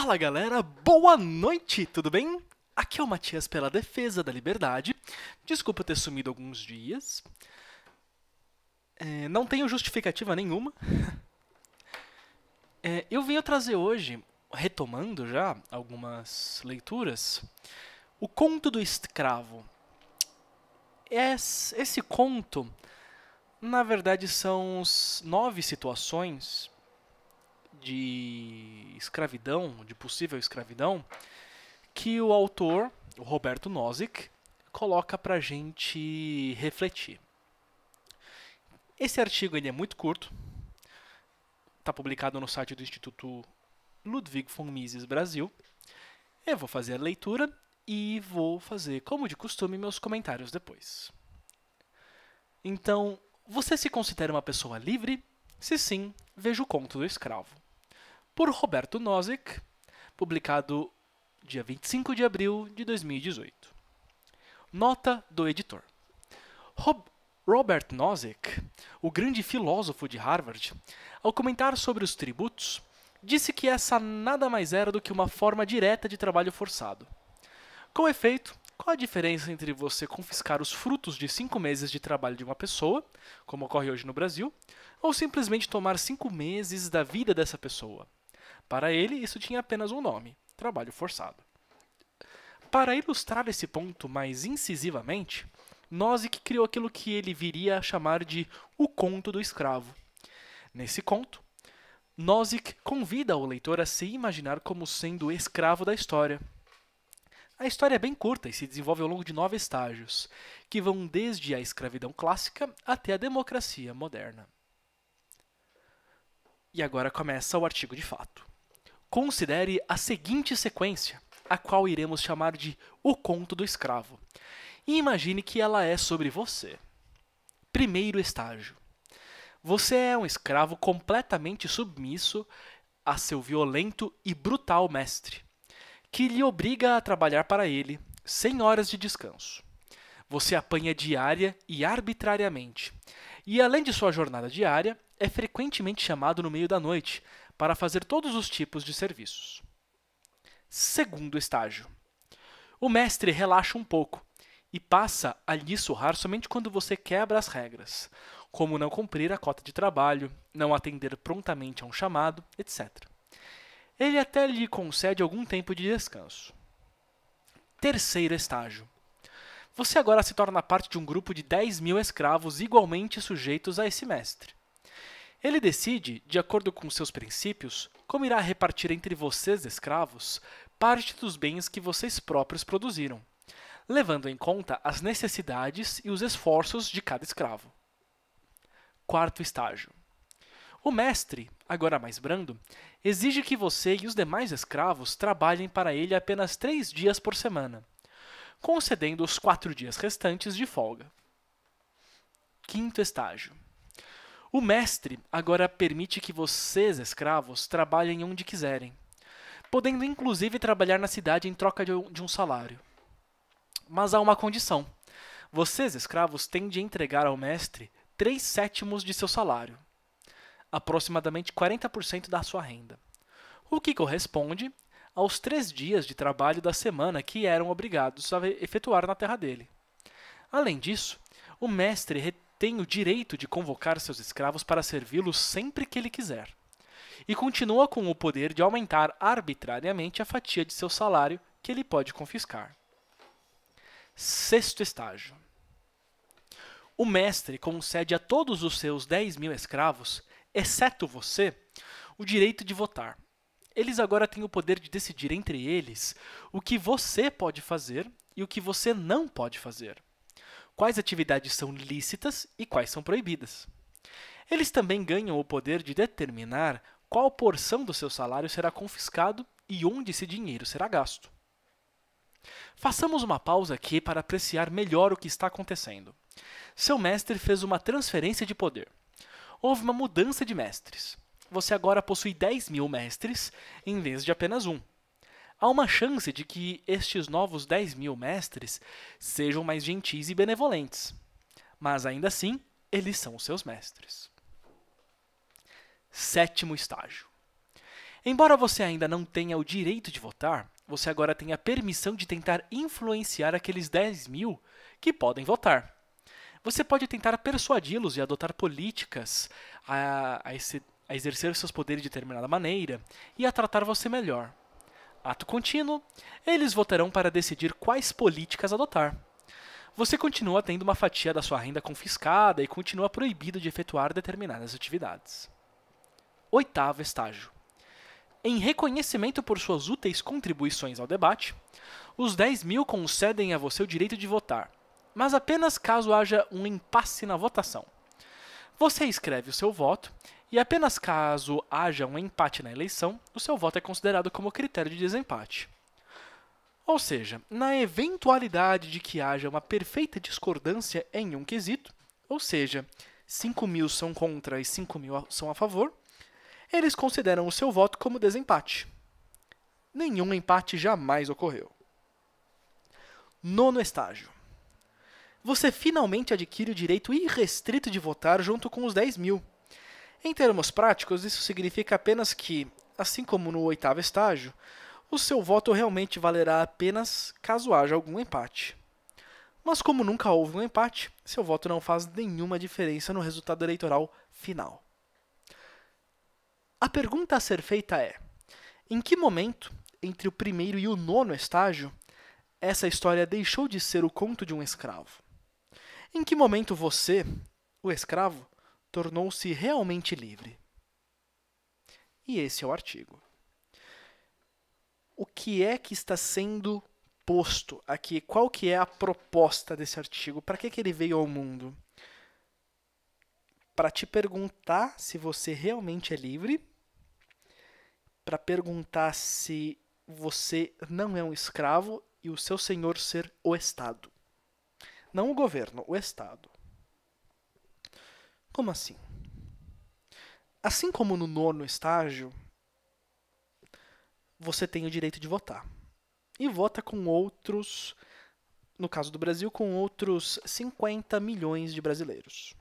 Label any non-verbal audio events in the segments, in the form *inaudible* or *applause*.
Fala galera, boa noite, tudo bem? Aqui é o Matias pela Defesa da Liberdade. Desculpa ter sumido alguns dias. É, não tenho justificativa nenhuma. *laughs* É, eu venho trazer hoje, retomando já algumas leituras, o Conto do Escravo. Esse, esse conto, na verdade, são nove situações de escravidão, de possível escravidão, que o autor, o Roberto Nozick, coloca para a gente refletir. Esse artigo ele é muito curto, está publicado no site do Instituto Ludwig von Mises Brasil. Eu vou fazer a leitura e vou fazer, como de costume, meus comentários depois. Então, você se considera uma pessoa livre? Se sim, veja o conto do escravo por Roberto Nozick, publicado dia 25 de abril de 2018. Nota do editor. Rob Robert Nozick, o grande filósofo de Harvard, ao comentar sobre os tributos, disse que essa nada mais era do que uma forma direta de trabalho forçado. Com efeito, qual a diferença entre você confiscar os frutos de cinco meses de trabalho de uma pessoa, como ocorre hoje no Brasil, ou simplesmente tomar cinco meses da vida dessa pessoa? Para ele, isso tinha apenas um nome: trabalho forçado. Para ilustrar esse ponto mais incisivamente, Nozick criou aquilo que ele viria a chamar de o conto do escravo. Nesse conto, Nozick convida o leitor a se imaginar como sendo escravo da história. A história é bem curta e se desenvolve ao longo de nove estágios, que vão desde a escravidão clássica até a democracia moderna. E agora começa o artigo de fato. Considere a seguinte sequência, a qual iremos chamar de O Conto do Escravo, e imagine que ela é sobre você. Primeiro estágio: Você é um escravo completamente submisso a seu violento e brutal mestre, que lhe obriga a trabalhar para ele, sem horas de descanso. Você apanha diária e arbitrariamente. E além de sua jornada diária, é frequentemente chamado no meio da noite para fazer todos os tipos de serviços. Segundo estágio. O mestre relaxa um pouco e passa a lhe surrar somente quando você quebra as regras, como não cumprir a cota de trabalho, não atender prontamente a um chamado, etc. Ele até lhe concede algum tempo de descanso. Terceiro estágio. Você agora se torna parte de um grupo de 10 mil escravos igualmente sujeitos a esse mestre. Ele decide, de acordo com seus princípios, como irá repartir entre vocês, escravos, parte dos bens que vocês próprios produziram, levando em conta as necessidades e os esforços de cada escravo. Quarto estágio. O mestre, agora mais brando, exige que você e os demais escravos trabalhem para ele apenas três dias por semana, concedendo os quatro dias restantes de folga. Quinto estágio. O mestre agora permite que vocês, escravos, trabalhem onde quiserem, podendo inclusive trabalhar na cidade em troca de um salário. Mas há uma condição: vocês, escravos, têm de entregar ao mestre três sétimos de seu salário, aproximadamente 40% da sua renda, o que corresponde aos três dias de trabalho da semana que eram obrigados a efetuar na terra dele. Além disso, o mestre tem o direito de convocar seus escravos para servi-los sempre que ele quiser. E continua com o poder de aumentar arbitrariamente a fatia de seu salário que ele pode confiscar. Sexto estágio: O mestre concede a todos os seus 10 mil escravos, exceto você, o direito de votar. Eles agora têm o poder de decidir entre eles o que você pode fazer e o que você não pode fazer quais atividades são lícitas e quais são proibidas. Eles também ganham o poder de determinar qual porção do seu salário será confiscado e onde esse dinheiro será gasto. Façamos uma pausa aqui para apreciar melhor o que está acontecendo. Seu mestre fez uma transferência de poder. Houve uma mudança de mestres. Você agora possui 10 mil mestres em vez de apenas um há uma chance de que estes novos 10 mil mestres sejam mais gentis e benevolentes. Mas ainda assim, eles são os seus mestres. Sétimo estágio. Embora você ainda não tenha o direito de votar, você agora tem a permissão de tentar influenciar aqueles 10 mil que podem votar. Você pode tentar persuadi-los e adotar políticas a, a, a exercer seus poderes de determinada maneira e a tratar você melhor. Ato contínuo, eles votarão para decidir quais políticas adotar. Você continua tendo uma fatia da sua renda confiscada e continua proibido de efetuar determinadas atividades. Oitavo estágio. Em reconhecimento por suas úteis contribuições ao debate, os 10 mil concedem a você o direito de votar, mas apenas caso haja um impasse na votação. Você escreve o seu voto e apenas caso haja um empate na eleição, o seu voto é considerado como critério de desempate. Ou seja, na eventualidade de que haja uma perfeita discordância em um quesito, ou seja, 5 mil são contra e 5 mil são a favor, eles consideram o seu voto como desempate. Nenhum empate jamais ocorreu. Nono estágio. Você finalmente adquire o direito irrestrito de votar junto com os 10 mil em termos práticos, isso significa apenas que, assim como no oitavo estágio, o seu voto realmente valerá apenas caso haja algum empate. Mas como nunca houve um empate, seu voto não faz nenhuma diferença no resultado eleitoral final. A pergunta a ser feita é: em que momento, entre o primeiro e o nono estágio, essa história deixou de ser o conto de um escravo? Em que momento você, o escravo, tornou-se realmente livre. E esse é o artigo. O que é que está sendo posto aqui? Qual que é a proposta desse artigo? Para que, que ele veio ao mundo? Para te perguntar se você realmente é livre, para perguntar se você não é um escravo e o seu senhor ser o Estado. Não o governo, o Estado. Como assim? Assim como no nono estágio, você tem o direito de votar. E vota com outros, no caso do Brasil, com outros 50 milhões de brasileiros.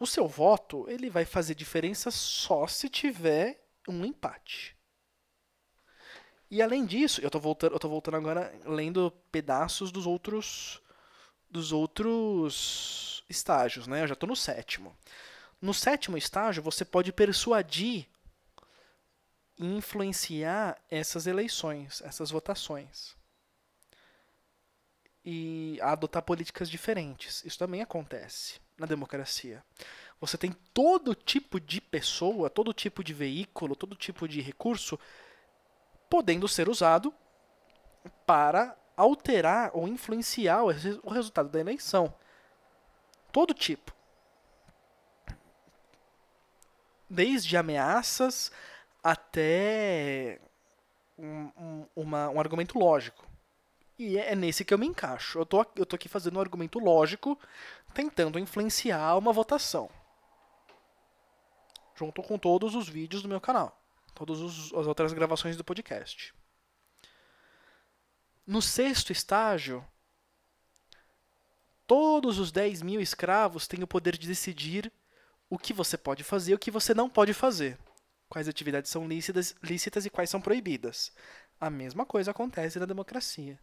O seu voto, ele vai fazer diferença só se tiver um empate. E além disso, eu estou voltando, eu tô voltando agora lendo pedaços dos outros dos outros estágios, né? Eu já estou no sétimo. No sétimo estágio, você pode persuadir e influenciar essas eleições, essas votações. E adotar políticas diferentes. Isso também acontece na democracia. Você tem todo tipo de pessoa, todo tipo de veículo, todo tipo de recurso podendo ser usado para alterar ou influenciar o resultado da eleição. Todo tipo. Desde ameaças até um, um, uma, um argumento lógico. E é, é nesse que eu me encaixo. Eu tô, eu tô aqui fazendo um argumento lógico, tentando influenciar uma votação. Junto com todos os vídeos do meu canal. Todas as outras gravações do podcast. No sexto estágio, todos os 10 mil escravos têm o poder de decidir o que você pode fazer e o que você não pode fazer. Quais atividades são lícitas, lícitas e quais são proibidas. A mesma coisa acontece na democracia.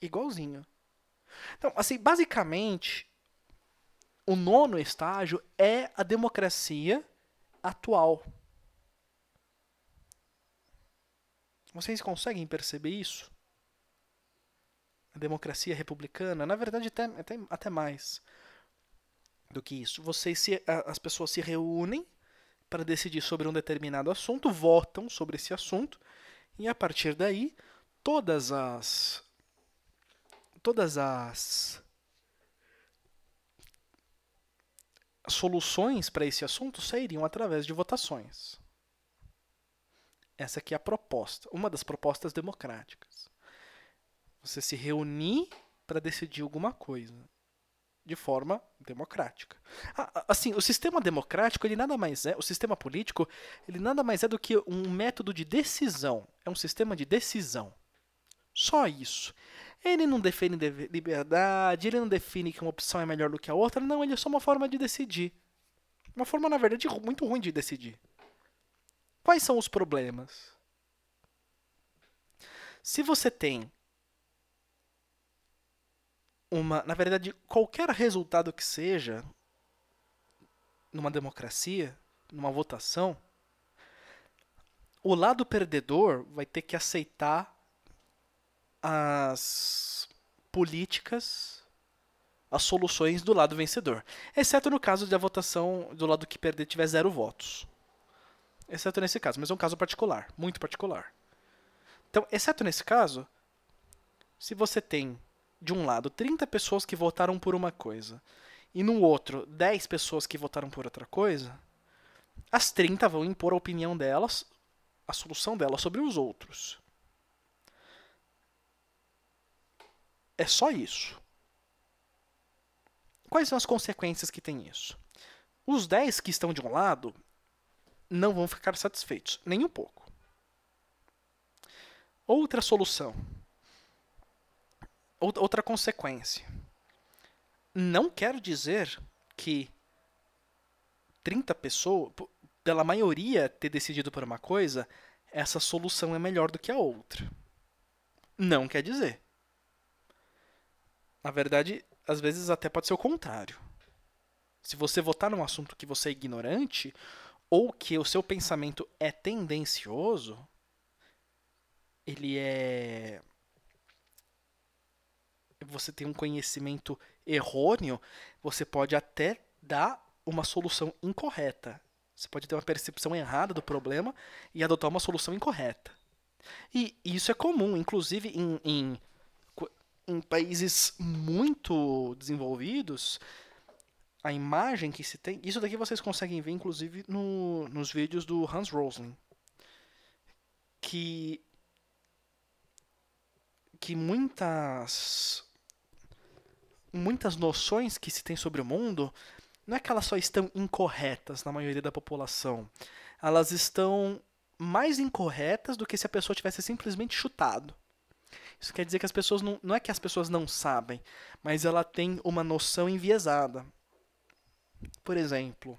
Igualzinho. Então, assim, basicamente, o nono estágio é a democracia atual. Vocês conseguem perceber isso? a democracia republicana, na verdade até, até, até mais do que isso. Vocês se, as pessoas se reúnem para decidir sobre um determinado assunto, votam sobre esse assunto e a partir daí todas as todas as soluções para esse assunto sairiam através de votações. Essa aqui é a proposta, uma das propostas democráticas. Você se reunir para decidir alguma coisa de forma democrática. Ah, assim, o sistema democrático, ele nada mais é, o sistema político, ele nada mais é do que um método de decisão. É um sistema de decisão. Só isso. Ele não define liberdade, ele não define que uma opção é melhor do que a outra, não, ele é só uma forma de decidir. Uma forma, na verdade, muito ruim de decidir. Quais são os problemas? Se você tem uma, na verdade, qualquer resultado que seja numa democracia, numa votação, o lado perdedor vai ter que aceitar as políticas, as soluções do lado vencedor. Exceto no caso de a votação do lado que perder tiver zero votos. Exceto nesse caso, mas é um caso particular, muito particular. Então, exceto nesse caso, se você tem de um lado 30 pessoas que votaram por uma coisa e no outro 10 pessoas que votaram por outra coisa, as 30 vão impor a opinião delas, a solução delas sobre os outros. É só isso. Quais são as consequências que tem isso? Os 10 que estão de um lado não vão ficar satisfeitos, nem um pouco. Outra solução outra consequência. Não quero dizer que 30 pessoas, pela maioria ter decidido por uma coisa, essa solução é melhor do que a outra. Não quer dizer. Na verdade, às vezes até pode ser o contrário. Se você votar num assunto que você é ignorante, ou que o seu pensamento é tendencioso, ele é você tem um conhecimento errôneo, você pode até dar uma solução incorreta. Você pode ter uma percepção errada do problema e adotar uma solução incorreta. E isso é comum, inclusive em, em, em países muito desenvolvidos, a imagem que se tem. Isso daqui vocês conseguem ver, inclusive, no, nos vídeos do Hans Rosling. Que. Que muitas muitas noções que se tem sobre o mundo, não é que elas só estão incorretas na maioria da população. Elas estão mais incorretas do que se a pessoa tivesse simplesmente chutado. Isso quer dizer que as pessoas não, não é que as pessoas não sabem, mas ela tem uma noção enviesada. Por exemplo,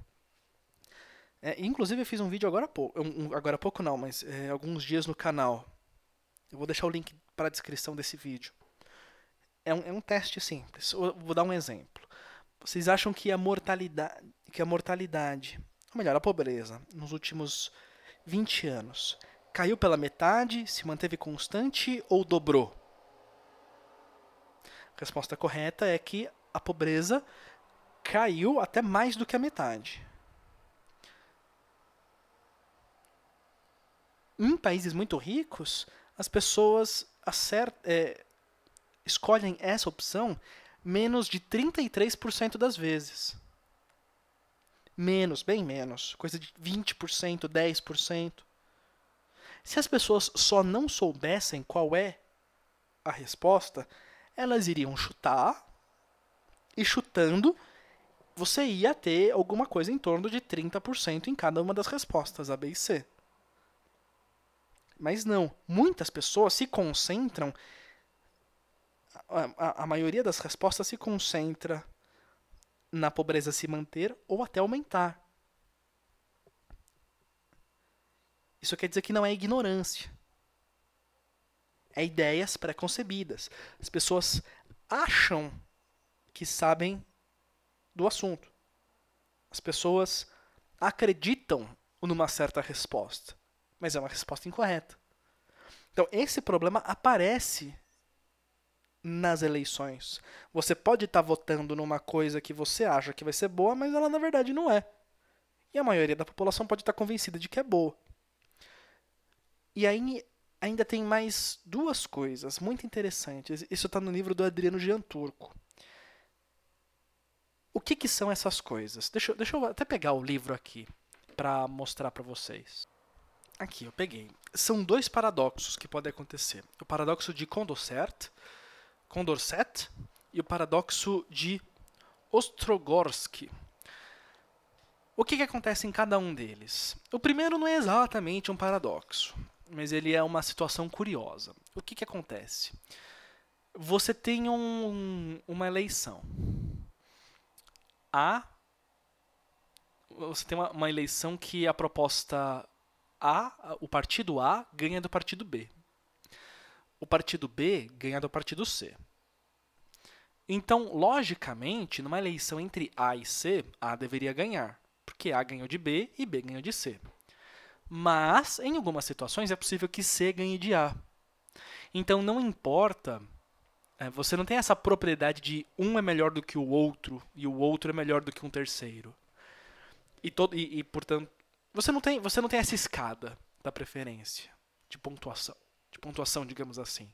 é, inclusive eu fiz um vídeo agora há pouco, um, agora há pouco não, mas é, alguns dias no canal. Eu vou deixar o link para a descrição desse vídeo é um, é um teste simples. Eu vou dar um exemplo. Vocês acham que a mortalidade, que a mortalidade, ou melhor, a pobreza, nos últimos 20 anos, caiu pela metade, se manteve constante ou dobrou? A resposta correta é que a pobreza caiu até mais do que a metade. Em países muito ricos, as pessoas acertam, é, eh, escolhem essa opção menos de 33% das vezes. Menos, bem menos. Coisa de 20%, 10%. Se as pessoas só não soubessem qual é a resposta, elas iriam chutar, e chutando, você ia ter alguma coisa em torno de 30% em cada uma das respostas A, B e C. Mas não, muitas pessoas se concentram a, a maioria das respostas se concentra na pobreza se manter ou até aumentar. Isso quer dizer que não é ignorância. É ideias preconcebidas As pessoas acham que sabem do assunto. As pessoas acreditam numa certa resposta, mas é uma resposta incorreta. Então, esse problema aparece nas eleições. Você pode estar tá votando numa coisa que você acha que vai ser boa, mas ela na verdade não é. E a maioria da população pode estar tá convencida de que é boa. E aí ainda tem mais duas coisas muito interessantes. Isso está no livro do Adriano Gianturco. O que, que são essas coisas? Deixa, deixa eu até pegar o livro aqui para mostrar para vocês. Aqui, eu peguei. São dois paradoxos que podem acontecer. O paradoxo de Condorcet Condorcet e o paradoxo de Ostrogorsky. O que, que acontece em cada um deles? O primeiro não é exatamente um paradoxo, mas ele é uma situação curiosa. O que, que acontece? Você tem um, uma eleição. A. Você tem uma, uma eleição que a proposta A, o partido A, ganha do partido B. O partido B ganha do partido C. Então, logicamente, numa eleição entre A e C, A deveria ganhar, porque A ganhou de B e B ganhou de C. Mas, em algumas situações, é possível que C ganhe de A. Então, não importa, é, você não tem essa propriedade de um é melhor do que o outro e o outro é melhor do que um terceiro. E, todo, e, e portanto, você não, tem, você não tem essa escada da preferência, de pontuação, de pontuação, digamos assim.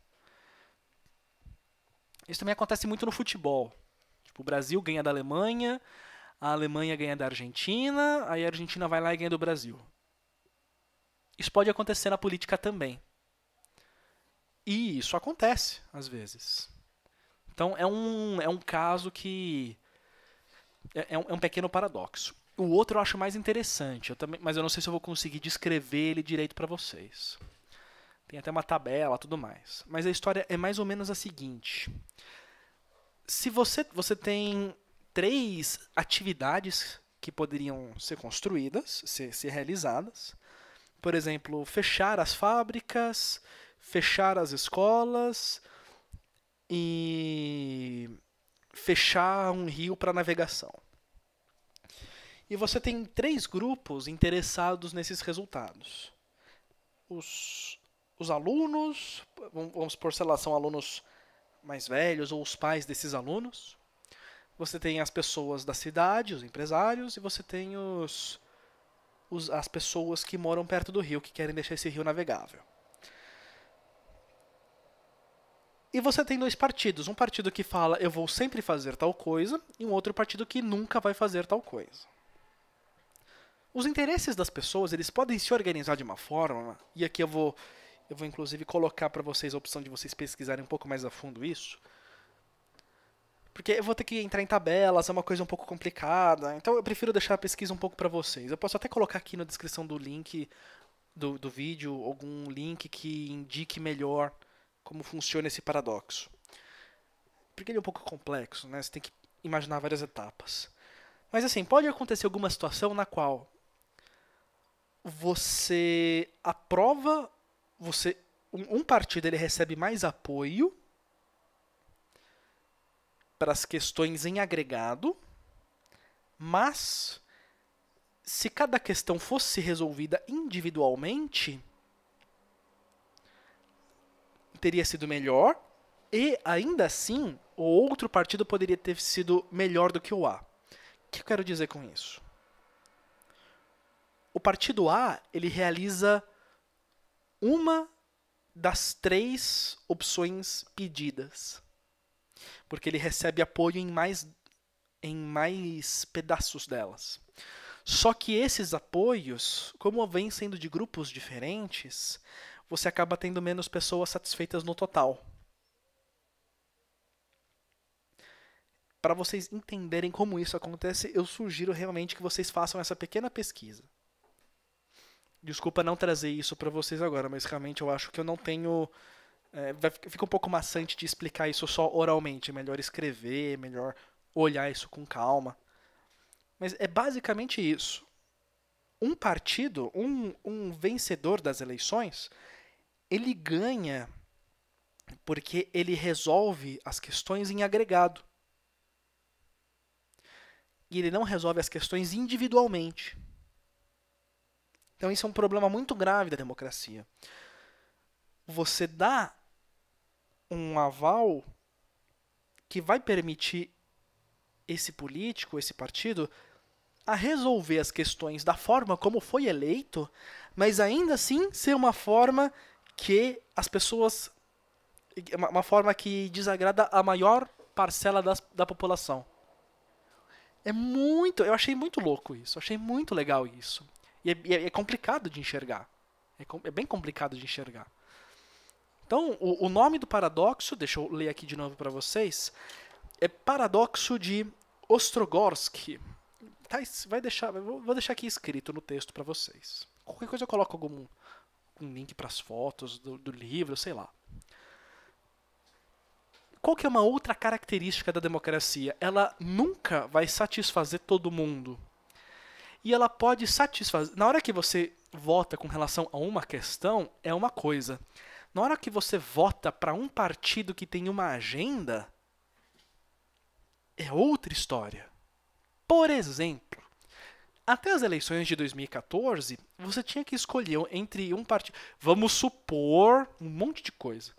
Isso também acontece muito no futebol. Tipo, o Brasil ganha da Alemanha, a Alemanha ganha da Argentina, aí a Argentina vai lá e ganha do Brasil. Isso pode acontecer na política também. E isso acontece, às vezes. Então é um, é um caso que. É, é, um, é pequeno paradoxo. O outro eu acho mais interessante, eu também, mas eu não sei se eu vou conseguir descrever ele direito para vocês. Tem até uma tabela, tudo mais. Mas a história é mais ou menos a seguinte: se você você tem três atividades que poderiam ser construídas, ser, ser realizadas, por exemplo, fechar as fábricas, fechar as escolas e fechar um rio para navegação. E você tem três grupos interessados nesses resultados: os os alunos, vamos por sei lá, são alunos mais velhos ou os pais desses alunos. Você tem as pessoas da cidade, os empresários, e você tem os, os as pessoas que moram perto do rio, que querem deixar esse rio navegável. E você tem dois partidos. Um partido que fala eu vou sempre fazer tal coisa, e um outro partido que nunca vai fazer tal coisa. Os interesses das pessoas eles podem se organizar de uma forma, e aqui eu vou eu vou inclusive colocar para vocês a opção de vocês pesquisarem um pouco mais a fundo isso. Porque eu vou ter que entrar em tabelas, é uma coisa um pouco complicada. Então eu prefiro deixar a pesquisa um pouco para vocês. Eu posso até colocar aqui na descrição do link do, do vídeo algum link que indique melhor como funciona esse paradoxo. Porque ele é um pouco complexo, né? Você tem que imaginar várias etapas. Mas assim, pode acontecer alguma situação na qual você aprova você um, um partido ele recebe mais apoio para as questões em agregado, mas se cada questão fosse resolvida individualmente, teria sido melhor e ainda assim o outro partido poderia ter sido melhor do que o A. O que eu quero dizer com isso? O partido A ele realiza uma das três opções pedidas. Porque ele recebe apoio em mais, em mais pedaços delas. Só que esses apoios, como vêm sendo de grupos diferentes, você acaba tendo menos pessoas satisfeitas no total. Para vocês entenderem como isso acontece, eu sugiro realmente que vocês façam essa pequena pesquisa. Desculpa não trazer isso para vocês agora, mas realmente eu acho que eu não tenho. É, fica um pouco maçante de explicar isso só oralmente. É melhor escrever, é melhor olhar isso com calma. Mas é basicamente isso. Um partido, um, um vencedor das eleições, ele ganha porque ele resolve as questões em agregado. E ele não resolve as questões individualmente. Então isso é um problema muito grave da democracia. Você dá um aval que vai permitir esse político, esse partido, a resolver as questões da forma como foi eleito, mas ainda assim ser uma forma que as pessoas. uma forma que desagrada a maior parcela das, da população. É muito. Eu achei muito louco isso. Achei muito legal isso. E é, é, é complicado de enxergar. É, é, bem complicado de enxergar. Então, o, o nome do paradoxo, deixa eu ler aqui de novo para vocês, é paradoxo de Ostrogorsky. Tá, vai deixar, vou deixar aqui escrito no texto para vocês. Qualquer coisa eu coloco algum um link para as fotos do, do livro, sei lá. Qual que é uma outra característica da democracia? Ela nunca vai satisfazer todo mundo e ela pode satisfazer. Na hora que você vota com relação a uma questão, é uma coisa. Na hora que você vota para um partido que tem uma agenda, é outra história. Por exemplo, até as eleições de 2014, você tinha que escolher entre um partido. Vamos supor um monte de coisa.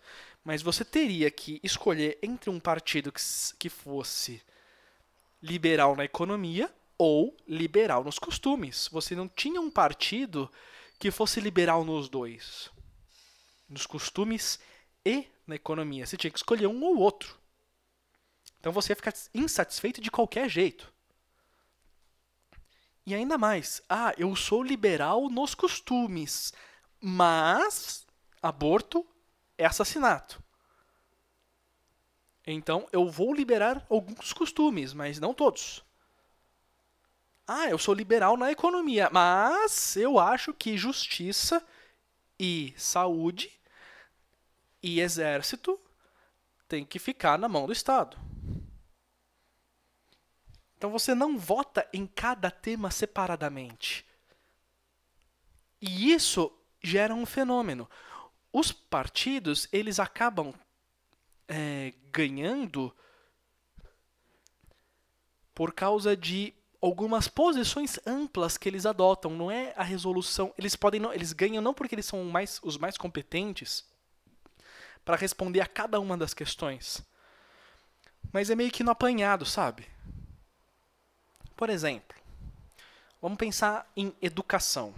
Mas você teria que escolher entre um partido que, que fosse liberal na economia ou liberal nos costumes. Você não tinha um partido que fosse liberal nos dois, nos costumes e na economia. Você tinha que escolher um ou outro. Então você ia ficar insatisfeito de qualquer jeito. E ainda mais, ah, eu sou liberal nos costumes, mas aborto é assassinato. Então eu vou liberar alguns costumes, mas não todos. Ah, eu sou liberal na economia, mas eu acho que justiça e saúde e exército tem que ficar na mão do Estado. Então você não vota em cada tema separadamente. E isso gera um fenômeno. Os partidos eles acabam é, ganhando por causa de algumas posições amplas que eles adotam, não é a resolução. Eles podem não, eles ganham não porque eles são mais, os mais competentes para responder a cada uma das questões. Mas é meio que no apanhado, sabe? Por exemplo, vamos pensar em educação.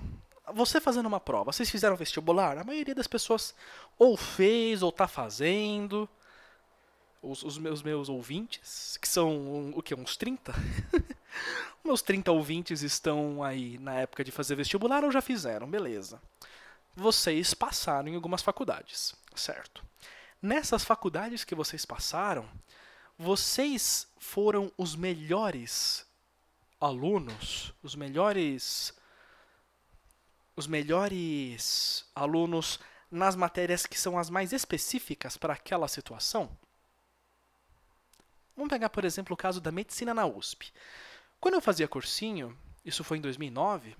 Você fazendo uma prova, vocês fizeram vestibular? A maioria das pessoas ou fez ou está fazendo os, os meus, meus ouvintes, que são o que? Uns 30? *laughs* meus 30 ouvintes estão aí na época de fazer vestibular ou já fizeram, beleza. Vocês passaram em algumas faculdades, certo? Nessas faculdades que vocês passaram, vocês foram os melhores alunos, os melhores os melhores alunos nas matérias que são as mais específicas para aquela situação? Vamos pegar, por exemplo, o caso da medicina na USP. Quando eu fazia cursinho, isso foi em 2009,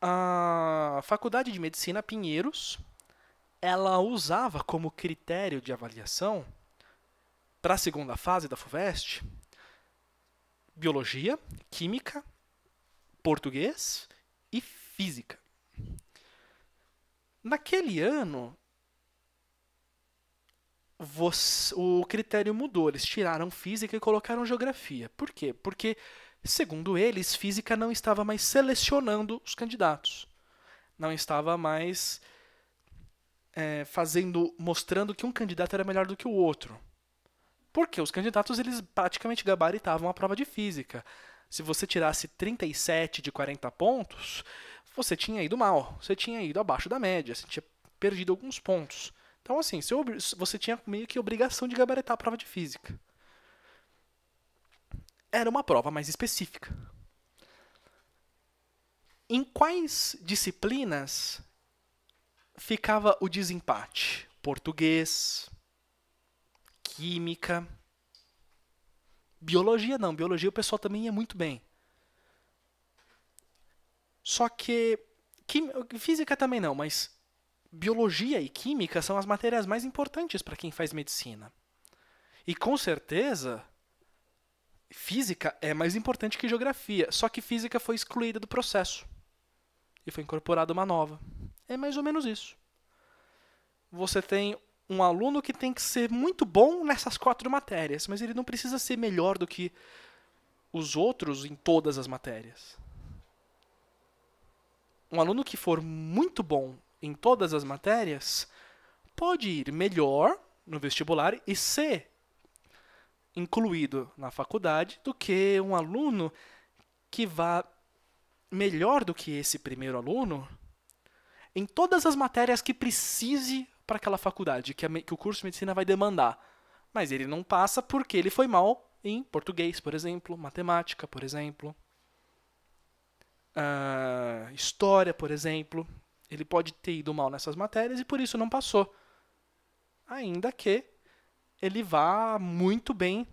a Faculdade de Medicina Pinheiros, ela usava como critério de avaliação para a segunda fase da FUVEST biologia, química, português e física. Naquele ano, você, o critério mudou. Eles tiraram física e colocaram geografia. Por quê? Porque, segundo eles, física não estava mais selecionando os candidatos. Não estava mais é, fazendo, mostrando que um candidato era melhor do que o outro. Porque os candidatos eles praticamente gabaritavam a prova de física. Se você tirasse 37 de 40 pontos, você tinha ido mal, você tinha ido abaixo da média, você tinha perdido alguns pontos. Então, assim, se você tinha meio que obrigação de gabaritar a prova de física. Era uma prova mais específica. Em quais disciplinas ficava o desempate? Português, química, biologia não. Biologia o pessoal também ia muito bem. Só que, que física também não, mas biologia e química são as matérias mais importantes para quem faz medicina. E com certeza, física é mais importante que geografia, só que física foi excluída do processo e foi incorporada uma nova. É mais ou menos isso. Você tem um aluno que tem que ser muito bom nessas quatro matérias, mas ele não precisa ser melhor do que os outros em todas as matérias. Um aluno que for muito bom em todas as matérias, pode ir melhor no vestibular e ser incluído na faculdade do que um aluno que vá melhor do que esse primeiro aluno em todas as matérias que precise para aquela faculdade, que, a, que o curso de medicina vai demandar. Mas ele não passa porque ele foi mal em português, por exemplo, matemática, por exemplo, uh, história, por exemplo. Ele pode ter ido mal nessas matérias e por isso não passou. Ainda que ele vá muito bem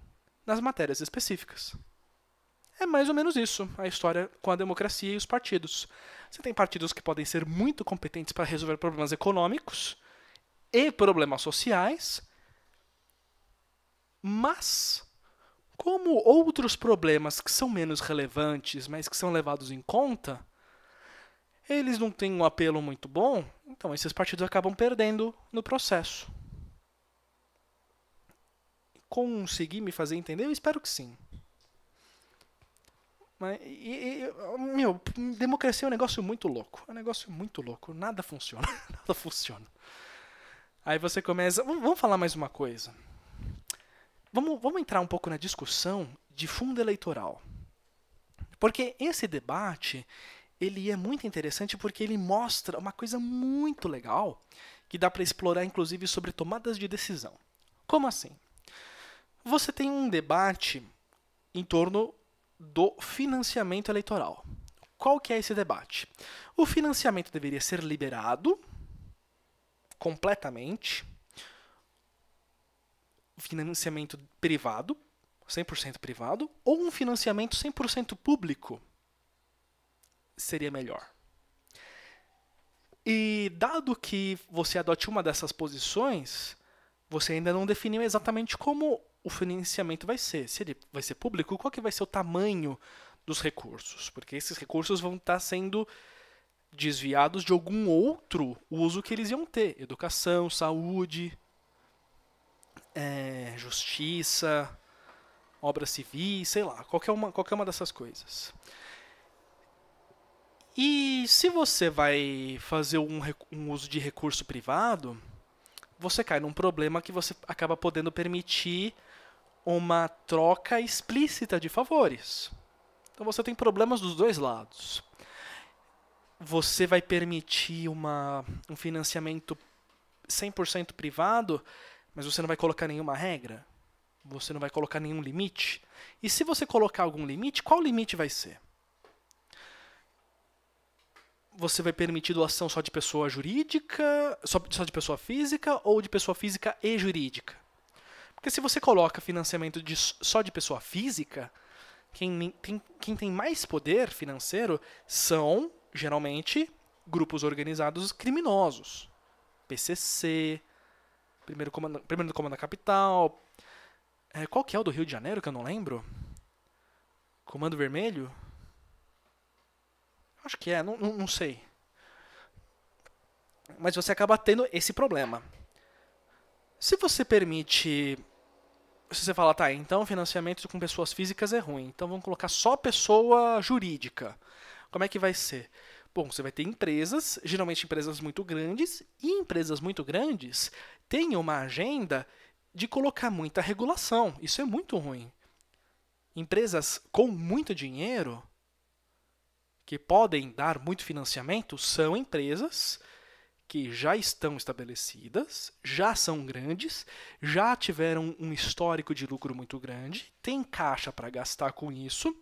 nas matérias específicas. É mais ou menos isso a história com a democracia e os partidos. Você tem partidos que podem ser muito competentes para resolver problemas econômicos e problemas sociais, mas como outros problemas que são menos relevantes, mas que são levados em conta, eles não têm um apelo muito bom, então esses partidos acabam perdendo no processo. Consegui me fazer entender? Eu espero que sim. Mas, e, e, meu, democracia é um negócio muito louco. É um negócio muito louco. Nada funciona. *laughs* Nada funciona. Aí você começa. Vamos falar mais uma coisa. Vamos, vamos entrar um pouco na discussão de fundo eleitoral. Porque esse debate ele é muito interessante porque ele mostra uma coisa muito legal que dá para explorar inclusive sobre tomadas de decisão. Como assim? Você tem um debate em torno do financiamento eleitoral. Qual que é esse debate? O financiamento deveria ser liberado completamente, financiamento privado, 100% privado, ou um financiamento 100% público, seria melhor. E dado que você adote uma dessas posições, você ainda não definiu exatamente como o financiamento vai ser. Se ele vai ser público, qual que vai ser o tamanho dos recursos? Porque esses recursos vão estar sendo desviados de algum outro uso que eles iam ter: educação, saúde, é, justiça, obras civis, sei lá, qualquer uma, qualquer uma dessas coisas. E se você vai fazer um, um uso de recurso privado, você cai num problema que você acaba podendo permitir uma troca explícita de favores. Então você tem problemas dos dois lados. Você vai permitir uma, um financiamento 100% privado, mas você não vai colocar nenhuma regra? Você não vai colocar nenhum limite? E se você colocar algum limite, qual limite vai ser? você vai permitir doação só de pessoa jurídica, só, só de pessoa física ou de pessoa física e jurídica? Porque se você coloca financiamento de, só de pessoa física, quem tem, quem tem mais poder financeiro são, geralmente, grupos organizados criminosos. PCC, Primeiro, comando, primeiro do Comando da Capital. É, qual que é o do Rio de Janeiro, que eu não lembro? Comando Vermelho? Acho que é, não, não, não sei. Mas você acaba tendo esse problema. Se você permite. Se você fala, tá, então financiamento com pessoas físicas é ruim, então vamos colocar só pessoa jurídica. Como é que vai ser? Bom, você vai ter empresas, geralmente empresas muito grandes, e empresas muito grandes têm uma agenda de colocar muita regulação. Isso é muito ruim. Empresas com muito dinheiro que podem dar muito financiamento são empresas que já estão estabelecidas, já são grandes, já tiveram um histórico de lucro muito grande, têm caixa para gastar com isso.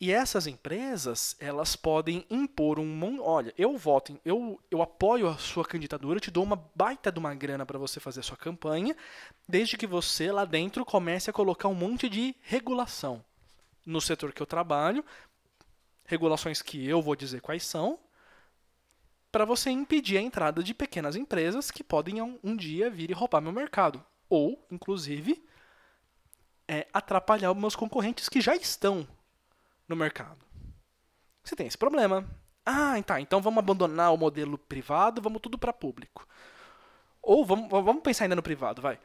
E essas empresas, elas podem impor um, olha, eu voto, eu eu apoio a sua candidatura, eu te dou uma baita de uma grana para você fazer a sua campanha, desde que você lá dentro comece a colocar um monte de regulação no setor que eu trabalho, regulações que eu vou dizer quais são, para você impedir a entrada de pequenas empresas que podem um, dia vir e roubar meu mercado. Ou, inclusive, é, atrapalhar meus concorrentes que já estão no mercado. Você tem esse problema. Ah, tá, então vamos abandonar o modelo privado, vamos tudo para público. Ou vamos, vamos pensar ainda no privado, vai.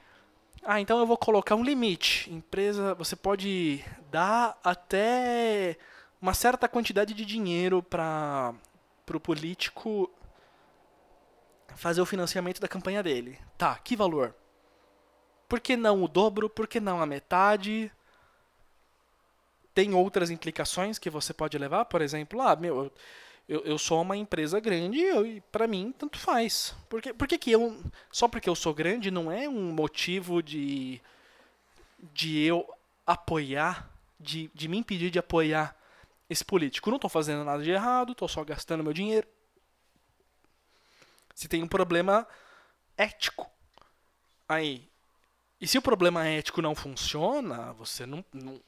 Ah, então eu vou colocar um limite. Empresa, você pode dar até uma certa quantidade de dinheiro para o político fazer o financiamento da campanha dele. Tá, que valor? Por que não o dobro? Por que não a metade? Tem outras implicações que você pode levar, por exemplo, ah, meu, eu, eu sou uma empresa grande e para mim tanto faz. Por que, por que, que eu. Só porque eu sou grande não é um motivo de, de eu apoiar, de, de me impedir de apoiar esse político, não estou fazendo nada de errado, estou só gastando meu dinheiro. Se tem um problema ético aí. E se o problema ético não funciona, você não, não,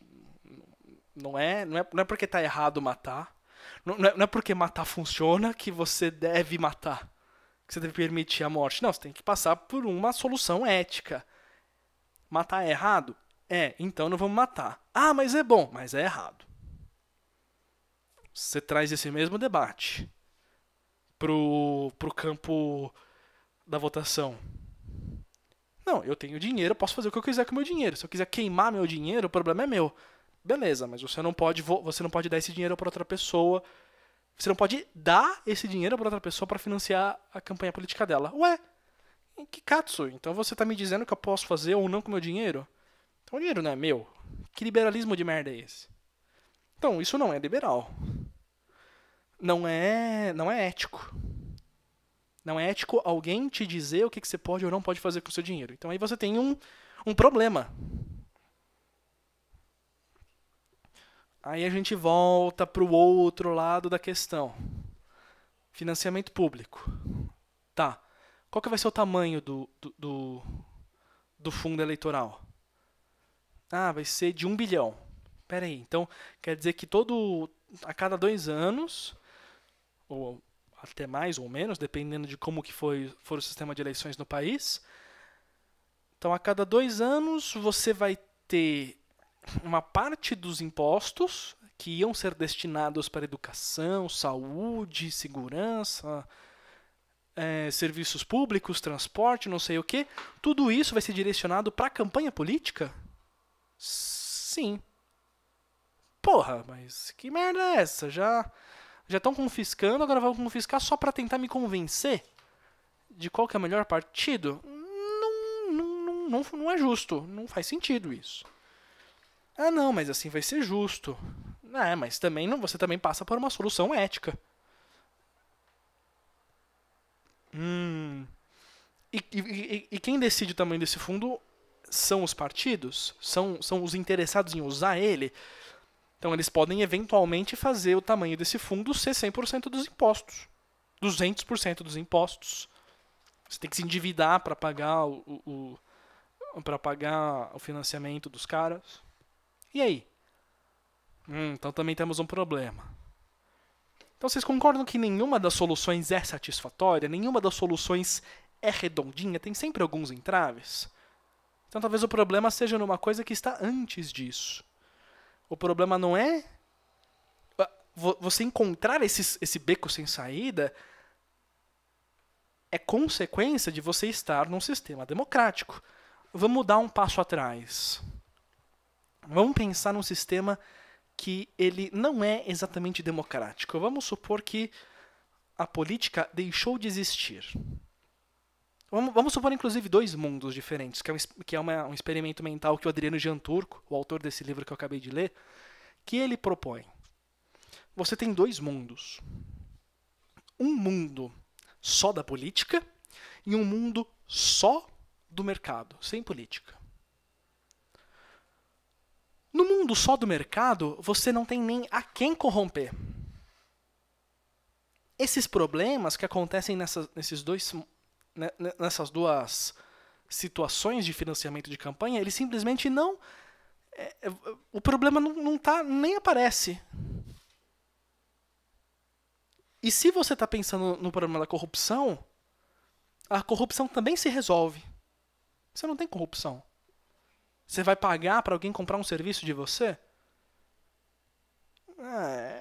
não, é, não, é, não é porque está errado matar. Não, é, não é porque matar funciona que você deve matar. Que você deve permitir a morte. Não, você tem que passar por uma solução ética. Matar é errado? É, então não vamos matar. Ah, mas é bom, mas é errado você traz esse mesmo debate pro, pro campo da votação. Não, eu tenho dinheiro, posso fazer o que eu quiser com meu dinheiro. Se eu quiser queimar meu dinheiro, o problema é meu. Beleza, mas você não pode, você não pode dar esse dinheiro para outra pessoa. Você não pode dar esse dinheiro para outra pessoa para financiar a campanha política dela. Ué, que katsu? Então você tá me dizendo que eu posso fazer ou não com meu dinheiro? Então o dinheiro não é meu. Que liberalismo de merda é esse? Então, isso não é liberal não é, não é ético. Não é ético alguém te dizer o que, você pode ou não pode fazer com o seu dinheiro. Então aí você tem um, um problema. Aí a gente volta para o outro lado da questão. Financiamento público. Tá. Qual que vai ser o tamanho do, do, do, do fundo eleitoral? Ah, vai ser de um bilhão. Pera aí, então quer dizer que todo a cada dois anos ou até mais ou menos, dependendo de como que foi, for o sistema de eleições no país. Então, a cada dois anos, você vai ter uma parte dos impostos que iam ser destinados para educação, saúde, segurança, é, serviços públicos, transporte, não sei o que, tudo isso vai ser direcionado para a campanha política? Sim. Porra, mas que merda é essa? Já já estão confiscando, agora vão confiscar só para tentar me convencer de qual que é o melhor partido? Não, não, não, não, é justo, não faz sentido isso. Ah, não, mas assim vai ser justo. Ah, é, mas também não, você também passa por uma solução ética. Hum. E, e, e quem decide o tamanho desse fundo são os partidos? São, são os interessados em usar ele? Então eles podem eventualmente fazer o tamanho desse fundo ser 100% dos impostos. 200% dos impostos. Você tem que se endividar para pagar o, o, o para pagar o financiamento dos caras. E aí? Hum, então também temos um problema. Então vocês concordam que nenhuma das soluções é satisfatória, nenhuma das soluções é redondinha, tem sempre alguns entraves? Então talvez o problema seja numa coisa que está antes disso. O problema não é ah, você encontrar esse, esse beco sem saída é consequência de você estar num sistema democrático. Vamos dar um passo atrás. Vamos pensar num sistema que ele não é exatamente democrático. Vamos supor que a política deixou de existir. Vamos, vamos, supor, inclusive, dois mundos diferentes, que é, um, que é uma, um experimento mental que o Adriano Gianturco, o autor desse livro que eu acabei de ler, que ele propõe. Você tem dois mundos. Um mundo só da política e um mundo só do mercado, sem política. No mundo só do mercado, você não tem nem a quem corromper. Esses problemas que acontecem nessa, nesses dois né, né, nessas duas situações de financiamento de campanha, ele simplesmente não. É, é, o problema não, não tá, nem aparece. E se você está pensando no problema da corrupção, a corrupção também se resolve. Você não tem corrupção. Você vai pagar para alguém comprar um serviço de você? Ah, é,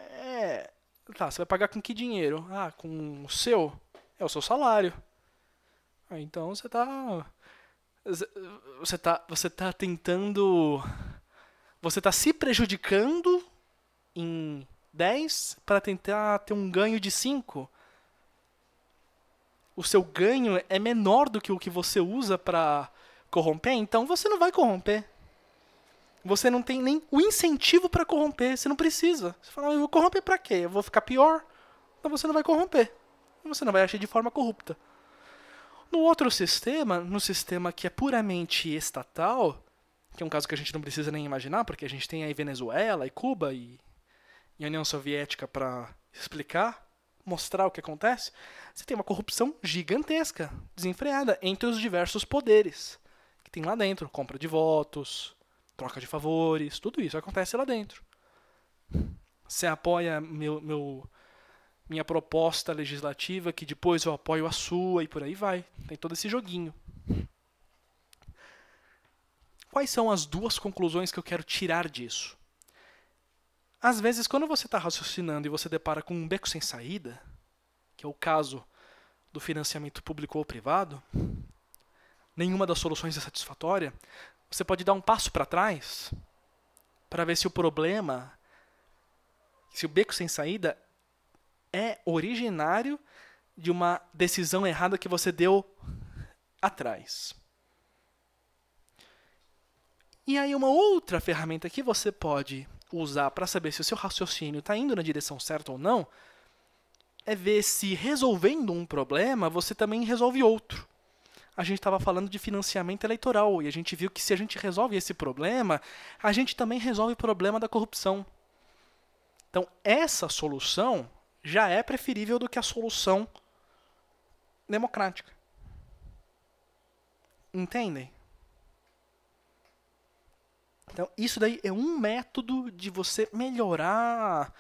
é. Tá, você vai pagar com que dinheiro? Ah, com o seu? É o seu salário. Ah, então você tá. Você tá, você tá tentando. Você tá se prejudicando em 10 para tentar ter um ganho de 5. O seu ganho é menor do que o que você usa para corromper, então você não vai corromper. Você não tem nem o incentivo para corromper, você não precisa. Você fala, eu vou corromper para quê? Eu vou ficar pior? Então você não vai corromper. Você não vai agir de forma corrupta. No outro sistema, no sistema que é puramente estatal, que é um caso que a gente não precisa nem imaginar, porque a gente tem aí Venezuela e Cuba e, e a União Soviética para explicar, mostrar o que acontece, você tem uma corrupção gigantesca, desenfreada, entre os diversos poderes que tem lá dentro. Compra de votos, troca de favores, tudo isso acontece lá dentro. Você apoia meu, meu minha proposta legislativa, que depois eu apoio a sua e por aí vai. Tem todo esse joguinho. Quais são as duas conclusões que eu quero tirar disso? Às vezes, quando você está raciocinando e você depara com um beco sem saída, que é o caso do financiamento público ou privado, nenhuma das soluções é satisfatória, você pode dar um passo para trás para ver se o problema, se o beco sem saída é originário de uma decisão errada que você deu atrás. E aí uma outra ferramenta que você pode usar para saber se o seu raciocínio está indo na direção certa ou não é ver se resolvendo um problema você também resolve outro. A gente estava falando de financiamento eleitoral e a gente viu que se a gente resolve esse problema, a gente também resolve o problema da corrupção. Então, essa solução já é preferível do que a solução democrática. Entendem? Então, isso daí é um método de você melhorar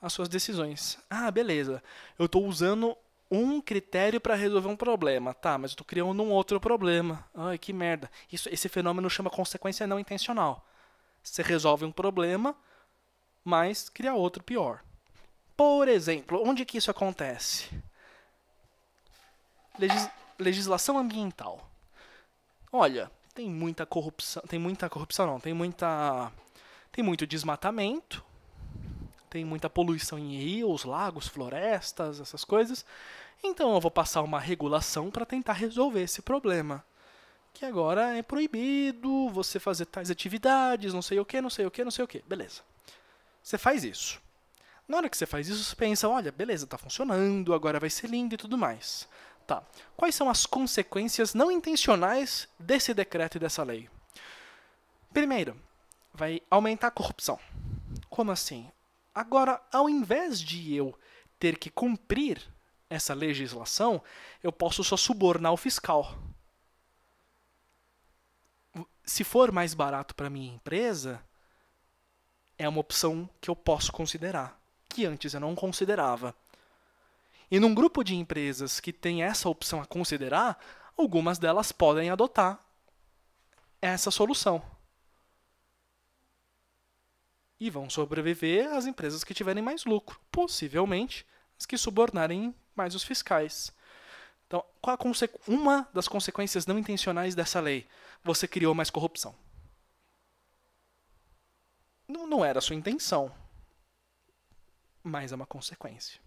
as suas decisões. Ah, beleza. Eu estou usando um critério para resolver um problema. Tá, mas eu estou criando um outro problema. Ai, que merda. Isso, esse fenômeno chama consequência não intencional. Você resolve um problema, mas cria outro pior. Por exemplo, onde que isso acontece? Legis legislação ambiental. Olha, tem muita corrupção, tem muita corrupção não, tem muita tem muito desmatamento, tem muita poluição em rios, lagos, florestas, essas coisas. Então eu vou passar uma regulação para tentar resolver esse problema. Que agora é proibido você fazer tais atividades, não sei o que, não sei o que, não sei o que. Beleza. Você faz isso. Na hora que você faz isso, você pensa, olha, beleza, está funcionando, agora vai ser lindo e tudo mais. Tá. Quais são as consequências não intencionais desse decreto e dessa lei? Primeiro, vai aumentar a corrupção. Como assim? Agora, ao invés de eu ter que cumprir essa legislação, eu posso só subornar o fiscal. Se for mais barato para minha empresa, é uma opção que eu posso considerar que antes eu não considerava. E num grupo de empresas que tem essa opção a considerar, algumas delas podem adotar essa solução. E vão sobreviver as empresas que tiverem mais lucro, possivelmente as que subornarem mais os fiscais. Então, uma das consequências não intencionais dessa lei? Você criou mais corrupção. Não, não era a sua intenção mas é uma consequência.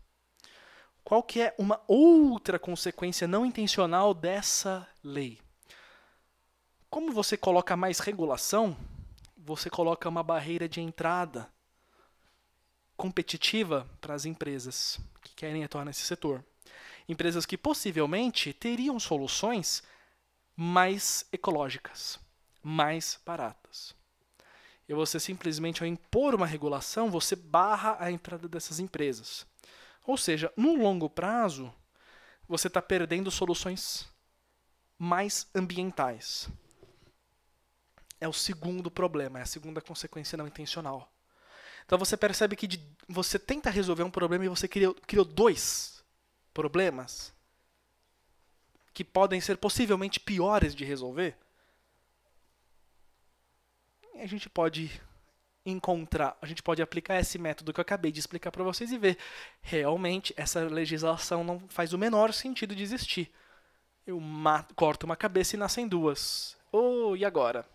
Qual que é uma outra consequência não intencional dessa lei? Como você coloca mais regulação, você coloca uma barreira de entrada competitiva para as empresas que querem atuar nesse setor. Empresas que possivelmente teriam soluções mais ecológicas, mais baratas e você simplesmente, ao impor uma regulação, você barra a entrada dessas empresas. Ou seja, no longo prazo, você está perdendo soluções mais ambientais. É o segundo problema, é a segunda consequência não intencional. Então você percebe que de, você tenta resolver um problema e você criou, criou dois problemas que podem ser possivelmente piores de resolver a gente pode encontrar, a gente pode aplicar esse método que eu acabei de explicar para vocês e ver realmente essa legislação não faz o menor sentido de existir. Eu mato, corto uma cabeça e nascem duas. Oh, e agora?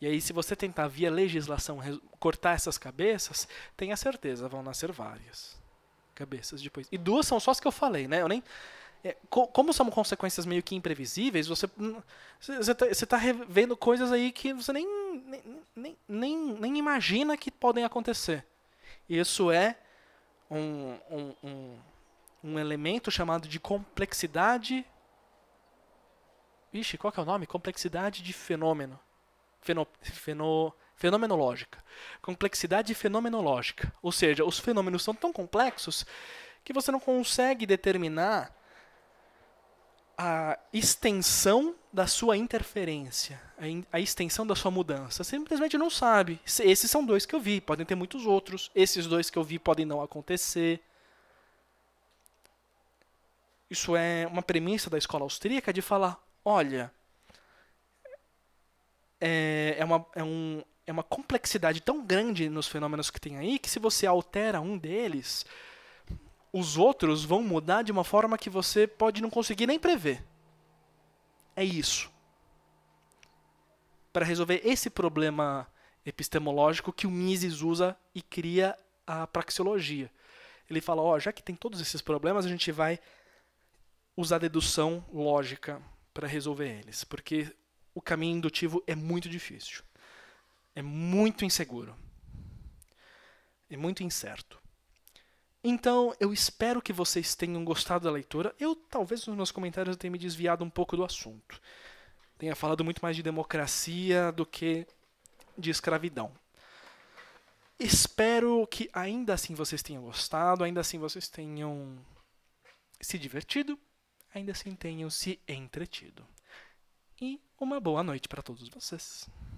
E aí, se você tentar via legislação cortar essas cabeças, tenha certeza, vão nascer várias cabeças depois. E duas são só as que eu falei, né? Eu nem é, co como são consequências meio que imprevisíveis, você está hum, tá revendo coisas aí que você nem, nem, nem, nem imagina que podem acontecer. Isso é um, um, um, um elemento chamado de complexidade. Ixi, qual que é o nome? Complexidade de fenômeno. Feno, feno, fenomenológica. Complexidade fenomenológica. Ou seja, os fenômenos são tão complexos que você não consegue determinar a extensão da sua interferência, a, in, a, extensão da sua mudança. Você simplesmente não sabe. Esses são dois que eu vi, podem ter muitos outros. Esses dois que eu vi podem não acontecer. Isso é uma premissa da escola austríaca de falar: olha, é, é uma, é, um, é uma complexidade tão grande nos fenômenos que tem aí que se você altera um deles, os outros vão mudar de uma forma que você pode não conseguir nem prever. É isso. Para resolver esse problema epistemológico que o Mises usa e cria a praxeologia. Ele fala, ó, oh, já que tem todos esses problemas, a gente vai usar dedução lógica para resolver eles, porque o caminho indutivo é muito difícil. É muito inseguro. É muito incerto. Então, eu espero que vocês tenham gostado da leitura. Eu, talvez, nos meus comentários eu tenha me desviado um pouco do assunto. Tenha falado muito mais de democracia do que de escravidão. Espero que ainda assim vocês tenham gostado, ainda assim vocês tenham se divertido, ainda assim tenham se entretido. E uma boa noite para todos vocês.